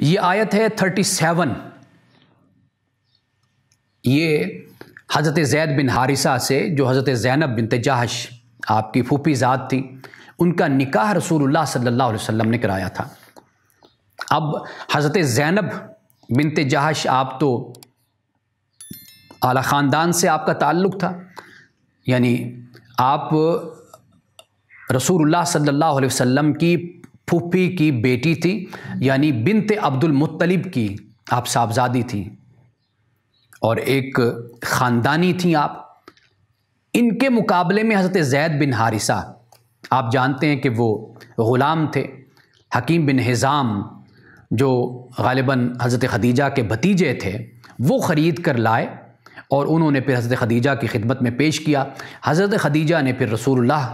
ये आयत है थर्टी सेवन ये हज़रत जैद बिन हारिसा से जो हज़रत ज़ैनब बिन तजाश आपकी फूफी ज़ात थी उनका निकाह रसूलुल्लाह सल्लल्लाहु अलैहि वसल्लम ने कराया था अब हज़रत ज़ैनब बिन तजाश आप तो आला ख़ानदान से आपका ताल्लुक़ था यानी आप रसूलुल्लाह सल्लल्लाहु अलैहि वसल्लम की फूफी की बेटी थी यानी बिनते अब्दुल मुत्तलिब की आप साहबजादी थी और एक ख़ानदानी थी आप इनके मुकाबले में हज़रत जैद बिन हारिसा आप जानते हैं कि वो ग़ुलाम थे हकीम बिन हिज़ाम जो गालिबा हज़रत खदीजा के भतीजे थे वो ख़रीद कर लाए और उन्होंने फिर हज़रत खदीजा की खिदमत में पेश किया हज़रत खदीजा ने फिर रसूलुल्लाह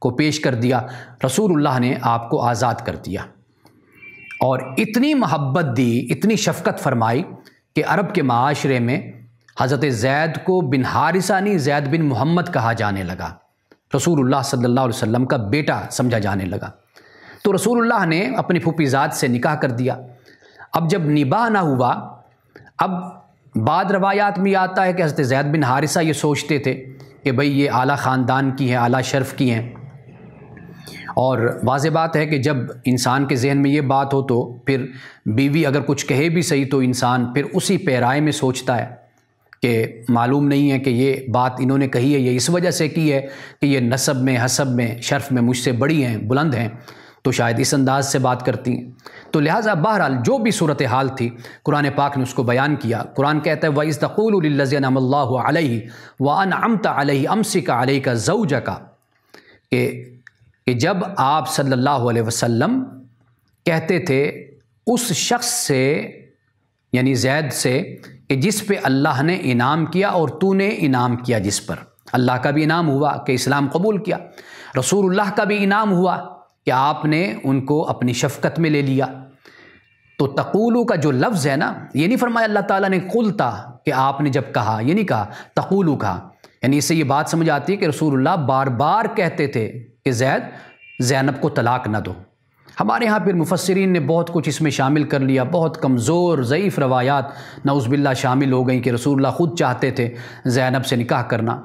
को पेश कर दिया रसूलुल्लाह ने आपको आज़ाद कर दिया और इतनी मोहब्बत दी इतनी शफकत फरमाई कि अरब के माशरे में हज़रत जैद को बिन हारिसानी जैद बिन मोहम्मद कहा जाने लगा रसूलुल्लाह सल्लल्लाहु अलैहि वसल्लम का बेटा समझा जाने लगा तो रसूलुल्लाह ने अपनी फूफीजात से निकाह कर दिया अब जब निबाह ना हुआ अब बाद रवायात में आता है कि हज़रत जैद बिन हारिसा ये सोचते थे कि भाई ये आला ख़ानदान की हैं आला शर्फ की हैं और वाज बात है कि जब इंसान के जहन में ये बात हो तो फिर बीवी अगर कुछ कहे भी सही तो इंसान फिर उसी पैराए में सोचता है कि मालूम नहीं है कि ये बात इन्होंने कही है ये इस वजह से की है कि ये नसब में हसब में शर्फ में मुझसे बड़ी हैं बुलंद हैं तो शायद इस अंदाज से बात करती हैं तो लिहाजा बहरहाल जो भी सूरत हाल थी कुरान पाक ने उसको बयान किया कुरान कहता है वईस दक़ूलज़नल्ला व अन अमता अलही अमसिका अलही का जऊ जका कि कि जब आप सल्लल्लाहु अलैहि वसल्लम कहते थे उस शख्स से यानी जैद से कि जिस पे अल्लाह ने इनाम किया और तूने इनाम किया जिस पर अल्लाह का भी इनाम हुआ कि इस्लाम कबूल किया रसूलुल्लाह का भी इनाम हुआ कि आपने उनको अपनी शफकत में ले लिया तो तकूलू का जो लफ्ज़ है ना ये नहीं फरमाया अल्लाह ताला ने कुलता कि आपने जब कहा ये नहीं कहा तकूलू कहा यानी इससे ये बात समझ आती है कि रसूलुल्लाह बार बार कहते थे कि जैद जैनब को तलाक ना दो हमारे यहाँ फिर मुफसरीन ने बहुत कुछ इसमें शामिल कर लिया बहुत कमज़ोर ज़यीफ़ रवायात नौज़बिल्ला शामिल हो गई कि रसूल्ला ख़ुद चाहते थे जैनब से निकाह करना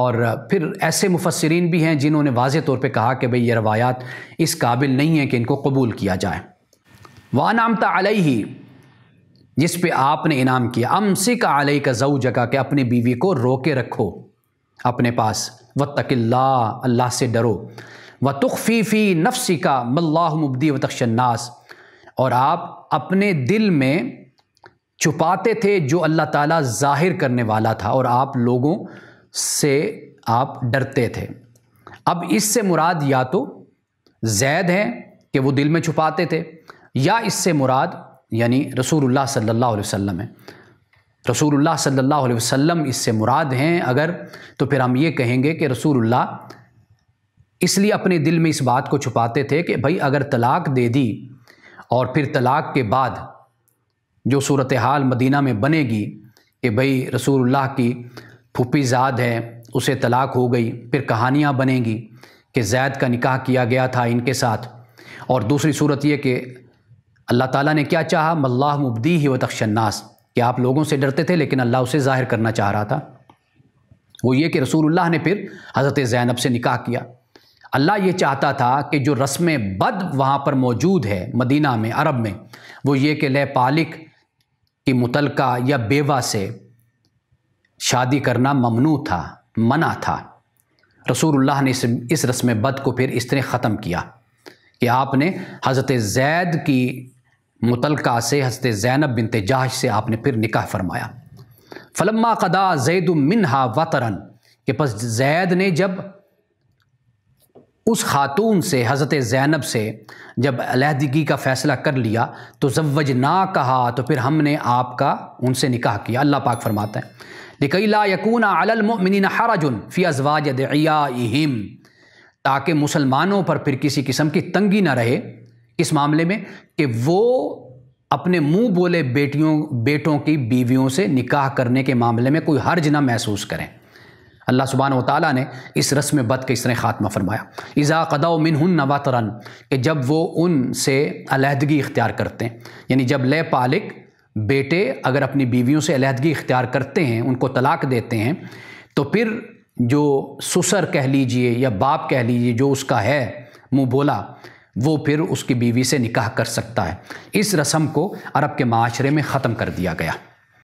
और फिर ऐसे मुफसरीन भी हैं जिन्होंने वाज तौर पर कहा कि भाई ये रवायात इस काबिल नहीं है कि इनको कबूल किया जाए वा नाम ही जिस पर आपने इनाम किया सिक आलई का जऊ जगह के अपनी बीवी को रोके रखो अपने पास व तकिल्ला अल्लाह से डरो व तुखफ़ीफ़ी नफ्सी का मल्ला मुबदी व तकशन्नास और आप अपने दिल में छुपाते थे जो अल्लाह ताला ज़ाहिर करने वाला था और आप लोगों से आप डरते थे अब इससे मुराद या तो जैद हैं कि वो दिल में छुपाते थे या इससे मुराद यानी रसूलुल्लाह सल्लल्लाहु अलैहि वसल्लम है रसूलुल्लाह सल्लल्लाहु अलैहि वसल्लम इससे मुराद हैं अगर तो फिर हम ये कहेंगे कि रसूलुल्लाह इसलिए अपने दिल में इस बात को छुपाते थे कि भाई अगर तलाक दे दी और फिर तलाक के बाद जो सूरत हाल मदीना में बनेगी कि भाई रसूलुल्लाह की फुपीजाद है उसे तलाक हो गई फिर कहानियाँ बनेंगी कि जैद का निकाह किया गया था इनके साथ और दूसरी सूरत यह कि अल्लाह ताला ने क्या चाहा मल्लाह मुबदी ही व तखशन्नास कि आप लोगों से डरते थे लेकिन अल्लाह उसे ज़ाहिर करना चाह रहा था वो ये कि रसूलुल्लाह ने फिर हज़रत ज़ैनब से निकाह किया अल्लाह ये चाहता था कि जो रस्म बद वहाँ पर मौजूद है मदीना में अरब में वो ये कि ले पालिक की मुतलका या बेवा से शादी करना ममनू था मना था रसूलुल्लाह ने इस रस्म बद को फिर इस तरह ख़त्म किया कि आपने हज़रत जैद की मुतलका से हसत ज़ैनब बिन से आपने फिर निकाह फरमाया फलम्मा कदा जैद मिनहा वतरन के बस जैद ने जब उस खातून से हज़रत ज़ैनब से जब अलहदगी का फ़ैसला कर लिया तो जवज ना कहा तो फिर हमने आपका उनसे निकाह किया अल्लाह पाक फरमाता है लिकई ला यकून अलमिन हराजुन फ़ी अजवाज ताकि मुसलमानों पर फिर किसी किस्म की तंगी ना रहे इस मामले में कि वो अपने मुंह बोले बेटियों बेटों की बीवियों से निकाह करने के मामले में कोई हर्ज ना महसूस करें अल्लाह सुबहान वाली ने इस रस्म बद के इस तरह ख़ात्मा फरमाया इज़ा कदा मिन हन नवातरन कि जब वो उनसे अलहदगी इख्तियार करते हैं यानी जब ले पालिक बेटे अगर अपनी बीवियों से अलहदगी इख्तियार करते हैं उनको तलाक देते हैं तो फिर जो सुसर कह लीजिए या बाप कह लीजिए जो उसका है मुँह बोला वो फिर उसकी बीवी से निकाह कर सकता है इस रस्म को अरब के माशरे में ख़त्म कर दिया गया